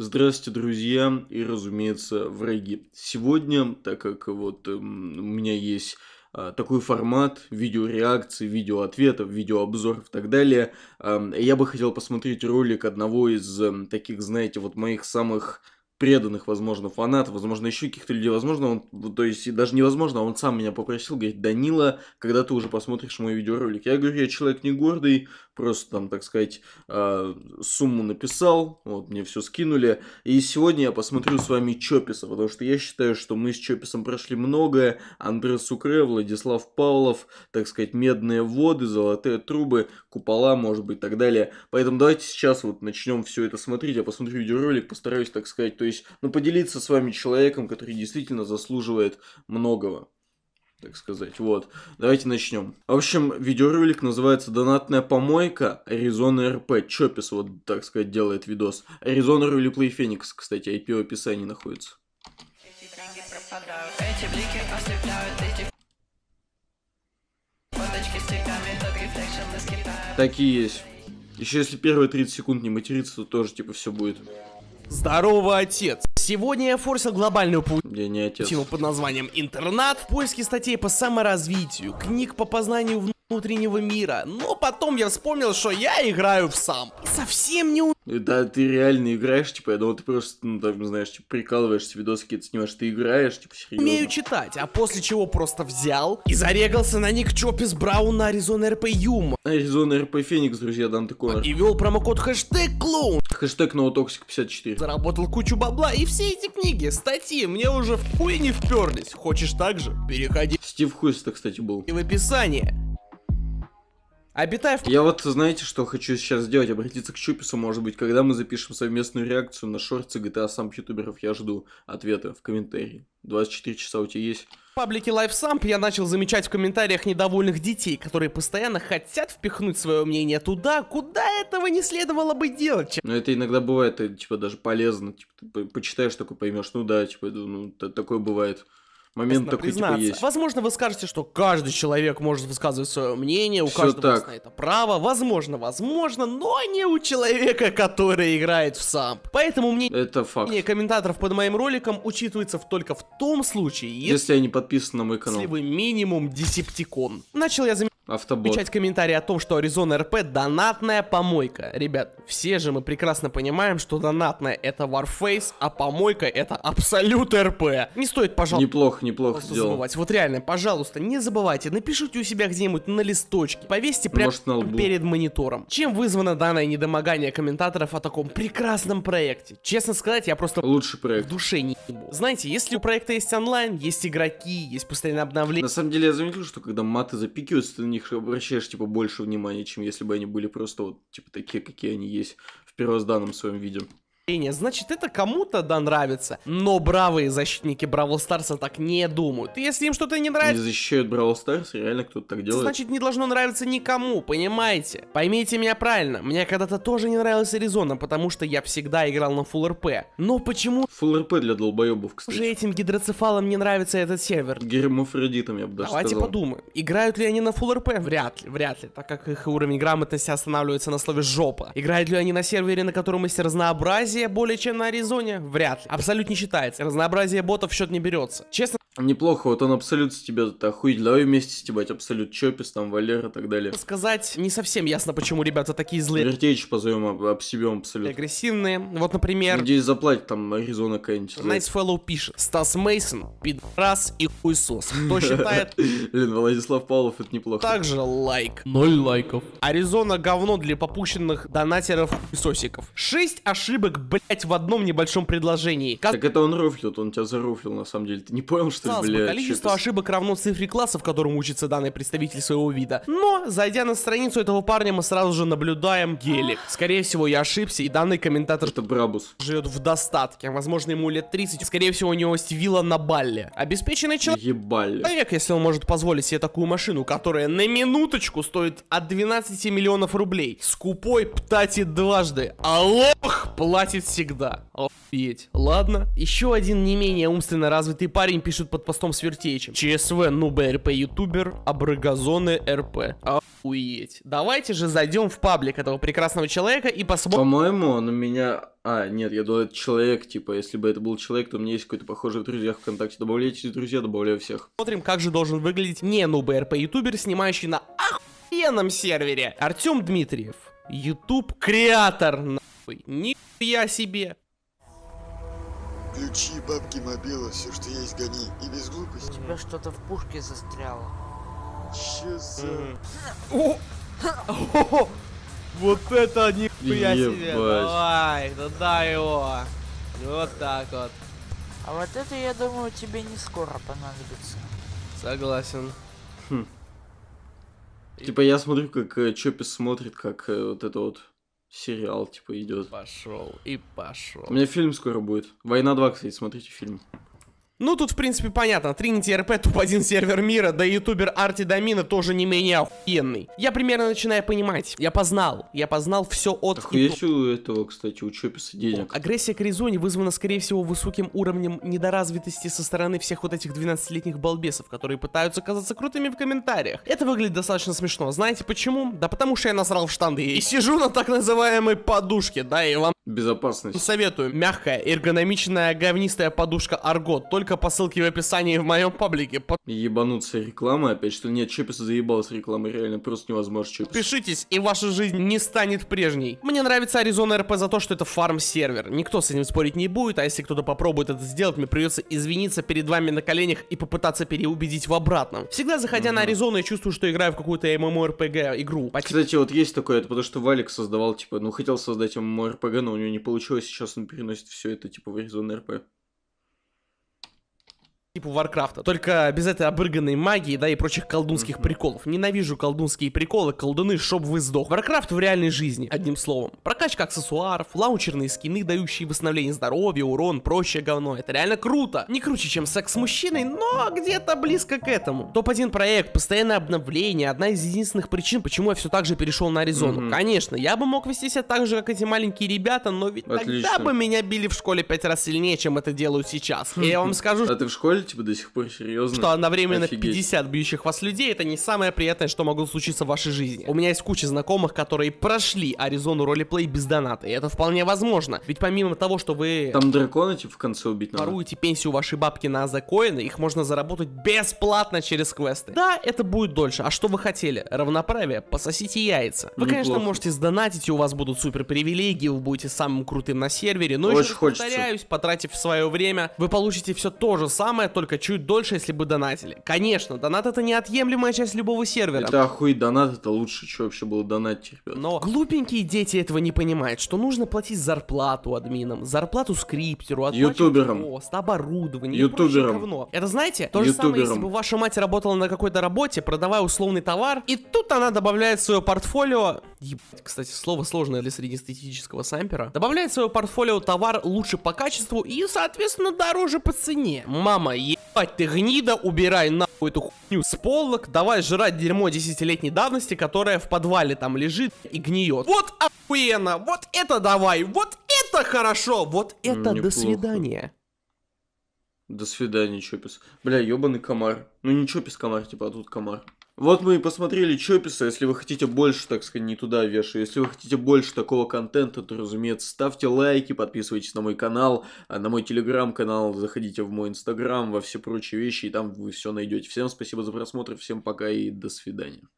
Здравствуйте, друзья и, разумеется, враги. Сегодня, так как вот эм, у меня есть а, такой формат видеореакций, видеоответов, видеообзоров и так далее. Эм, я бы хотел посмотреть ролик одного из эм, таких, знаете, вот моих самых преданных, возможно, фанатов, возможно, еще каких-то людей, возможно, он, то есть, даже невозможно, а он сам меня попросил, говорит, Данила, когда ты уже посмотришь мой видеоролик? Я говорю, я человек не гордый, просто там, так сказать, а, сумму написал, вот, мне все скинули. И сегодня я посмотрю с вами Чописа, потому что я считаю, что мы с Чописом прошли многое. Андрей Сукре, Владислав Павлов, так сказать, медные воды, золотые трубы, купола, может быть, и так далее. Поэтому давайте сейчас вот начнем все это смотреть. Я посмотрю видеоролик, постараюсь, так сказать, то есть, ну, поделиться с вами человеком, который действительно заслуживает многого так сказать. Вот, давайте начнем. В общем, видеоролик называется «Донатная помойка Аризона РП». Чопис, вот, так сказать, делает видос. Аризона Плей Феникс, кстати, IP в описании находится. Такие есть. Еще если первые 30 секунд не материться, то тоже типа все будет. Здорово, отец! Сегодня я форсил глобальную паутину под названием «Интернат» в поиске статей по саморазвитию, книг по познанию в внутреннего мира. Но потом я вспомнил, что я играю в сам. совсем не у... Да, ты реально играешь, типа, я думал, ты просто, ну, там, знаешь, типа, прикалываешься, видосы какие снимаешь, ты играешь, типа, серьезно. Умею читать, а после чего просто взял и зарегался на ник Чопис Браун на Аризона РП Юма. Аризона РП Феникс, друзья, Дан такой. И вел промокод хэштег клоун. Хэштег ноутоксик 54. Заработал кучу бабла, и все эти книги, статьи мне уже в хуй не вперлись. Хочешь так же? Переходи. Стив Хуйс, кстати, был. И в описании. Обитая в... Я вот, знаете, что хочу сейчас сделать? Обратиться к Чупису, может быть, когда мы запишем совместную реакцию на шорты GTA а сам ютуберов, я жду ответа в комментарии. 24 часа у тебя есть? В паблике LifeSamp я начал замечать в комментариях недовольных детей, которые постоянно хотят впихнуть свое мнение туда, куда этого не следовало бы делать. Но это иногда бывает, это, типа, даже полезно. Типа, ты почитаешь, такой поймешь, ну да, типа, ну, такое бывает момент такой типа, признаться. типа есть. Возможно, вы скажете, что каждый человек может высказывать свое мнение, у Все каждого так. на это право. Возможно, возможно, но не у человека, который играет в САМП. Поэтому мне это факт. мнение комментаторов под моим роликом учитывается только в том случае, если, если они подписаны на мой канал. Если вы минимум десептикон. Начал я замечать Автобот. Печать комментарий о том, что Аризона РП донатная помойка. Ребят, все же мы прекрасно понимаем, что донатная это Warface, а помойка это Абсолют РП. Не стоит, пожалуйста. Неплохо, неплохо сделал. забывать. Вот реально, пожалуйста, не забывайте, напишите у себя где-нибудь на листочке, повесьте прямо перед монитором. Чем вызвано данное недомогание комментаторов о таком прекрасном проекте? Честно сказать, я просто лучший проект в душе не ебу. Знаете, если у проекта есть онлайн, есть игроки, есть постоянное обновление. На самом деле я заметил, что когда маты запикиваются, ты на них них обращаешь, типа, больше внимания, чем если бы они были просто вот, типа, такие, какие они есть в первозданном своем виде охуение. Значит, это кому-то, да, нравится. Но бравые защитники Бравл Старса так не думают. Если им что-то не нравится... Не защищают Бравл Старс, реально кто-то так делает. Значит, не должно нравиться никому, понимаете? Поймите меня правильно, мне когда-то тоже не нравилась Аризона, потому что я всегда играл на Full РП. Но почему... Full РП для долбоебов, кстати. Уже этим гидроцефалом не нравится этот сервер. Гермафродитом, я бы даже Давайте сказал. подумаем. Играют ли они на Full РП? Вряд ли, вряд ли, так как их уровень грамотности останавливается на слове «жопа». Играют ли они на сервере, на котором есть разнообразие? Разнообразие более чем на Аризоне? Вряд ли. Абсолютно не считается. Разнообразие ботов в счет не берется. Честно Неплохо, вот он абсолют стебет, это охуеть, давай вместе стебать абсолют, Чопис, там, Валера и так далее. Сказать не совсем ясно, почему ребята такие злые. Вертеич позовем об, об себе абсолют. Агрессивные, вот, например... Надеюсь, заплатит там Аризона какая-нибудь. Nice Fellow пишет, Стас Мейсон, пидорас и хуйсос. Кто считает... Блин, Владислав Павлов, это неплохо. Также лайк. Ноль лайков. Аризона говно для попущенных донатеров хуйсосиков. Шесть ошибок, блять, в одном небольшом предложении. Как... Так это он руфлил, он тебя заруфлил, на самом деле. Ты не понял, что казалось бы, количество ошибок равно цифре класса, в котором учится данный представитель своего вида. Но, зайдя на страницу этого парня, мы сразу же наблюдаем гелик. Скорее всего, я ошибся, и данный комментатор... Это Брабус. Живет в достатке. Возможно, ему лет 30. Скорее всего, у него есть вилла на Балле. Обеспеченный человек... Ебали. Человек, если он может позволить себе такую машину, которая на минуточку стоит от 12 миллионов рублей. Скупой птати дважды. А платит всегда. Ох. Охуеть. Ладно. Еще один не менее умственно развитый парень пишет под постом Свертечем. ЧСВ, ну БРП ютубер, абрыгазоны РП. Охуеть. Давайте же зайдем в паблик этого прекрасного человека и посмотрим. По-моему, он у меня... А, нет, я думал, это человек, типа, если бы это был человек, то у меня есть какой-то похожий в друзьях ВКонтакте. Добавляйте друзья, добавляю всех. Смотрим, как же должен выглядеть не ну БРП ютубер, снимающий на охуенном сервере. Артем Дмитриев. Ютуб-креатор, нахуй. Нихуя себе. Ключи, бабки, мобила, все, что есть, гони. И без глупости. У тебя что-то в пушке застряло. Че за... Вот это нихуя себе. Давай, туда ну его. Вот так вот. А вот это, я думаю, тебе не скоро понадобится. Согласен. Хм. Типа я смотрю, как э, Чопис смотрит, как э, вот это вот сериал, типа, идет. Пошел и пошел. У меня фильм скоро будет. Война 2, кстати, смотрите фильм. Ну, тут, в принципе, понятно. Trinity RP топ-1 сервер мира, да и ютубер Арти Домина тоже не менее охуенный. Я примерно начинаю понимать. Я познал. Я познал все от... Так Охуеть у этого, кстати, у Чописа денег. Агрессия к Резоне вызвана, скорее всего, высоким уровнем недоразвитости со стороны всех вот этих 12-летних балбесов, которые пытаются казаться крутыми в комментариях. Это выглядит достаточно смешно. Знаете почему? Да потому что я насрал в штанды и сижу на так называемой подушке, да, и вам Безопасность. Советую. Мягкая, эргономичная, говнистая подушка Арго. Только по ссылке в описании в моем паблике. Под... Ебануться реклама опять, что ли? Нет, Чепис заебалась реклама реально просто невозможно Чепис. Пишитесь, и ваша жизнь не станет прежней. Мне нравится Аризона РП за то, что это фарм-сервер. Никто с этим спорить не будет, а если кто-то попробует это сделать, мне придется извиниться перед вами на коленях и попытаться переубедить в обратном. Всегда заходя mm на Аризону я чувствую, что играю в какую-то MMORPG игру. По... Кстати, вот есть такое, это потому что Валик создавал, типа, ну хотел создать MMORPG, но у него не получилось, сейчас он переносит все это типа в Arizona РП типа Варкрафта, только без этой обрыганной магии, да, и прочих колдунских приколов. Ненавижу колдунские приколы, колдуны, чтоб вы сдох. Варкрафт в реальной жизни, одним словом. Прокачка аксессуаров, лаунчерные скины, дающие восстановление здоровья, урон, прочее говно. Это реально круто. Не круче, чем секс с мужчиной, но где-то близко к этому. Топ-1 проект, постоянное обновление, одна из единственных причин, почему я все так же перешел на Аризону. mm Конечно, я бы мог вести себя так же, как эти маленькие ребята, но ведь Отлично. тогда бы меня били в школе пять раз сильнее, чем это делаю сейчас. И я вам хм. скажу... А ты в школе типа, до сих пор серьезно. Что одновременно Офигеть. 50 бьющих вас людей, это не самое приятное, что могло случиться в вашей жизни. У меня есть куча знакомых, которые прошли Аризону ролеплей без доната, и это вполне возможно. Ведь помимо того, что вы... Там драконы типа, в конце убить надо. Воруете пенсию вашей бабки на Закоины, их можно заработать бесплатно через квесты. Да, это будет дольше. А что вы хотели? Равноправие? Пососите яйца. Вы, Неплохо. конечно, можете сдонатить, и у вас будут супер привилегии, вы будете самым крутым на сервере, но Очень еще раз хочется. повторяюсь, потратив свое время, вы получите все то же самое, доллара, только чуть дольше, если бы донатили. Конечно, донат это неотъемлемая часть любого сервера. Это охуеть, донат это лучше, что вообще было донатить, ребят. Но глупенькие дети этого не понимают, что нужно платить зарплату админам, зарплату скриптеру, ютуберам, пост, оборудование, ютуберам. Говно. Это знаете, то же ютуберам. самое, если бы ваша мать работала на какой-то работе, продавая условный товар, и тут она добавляет в свое портфолио Ебать, кстати, слово сложное для среднестатистического сампера. Добавляет в свое портфолио товар лучше по качеству и, соответственно, дороже по цене. Мама, ебать, ты гнида, убирай нахуй эту хуйню с полок, давай жрать дерьмо десятилетней давности, которое в подвале там лежит и гниет. Вот охуенно, вот это давай, вот это хорошо, вот ну, это Неплохо. до свидания. До свидания, Чопис. Бля, ебаный комар. Ну не Чопис комар, типа, а тут комар. Вот мы и посмотрели Чописа. Если вы хотите больше, так сказать, не туда вешаю, если вы хотите больше такого контента, то, разумеется, ставьте лайки, подписывайтесь на мой канал, а, на мой телеграм-канал, заходите в мой инстаграм, во все прочие вещи, и там вы все найдете. Всем спасибо за просмотр, всем пока и до свидания.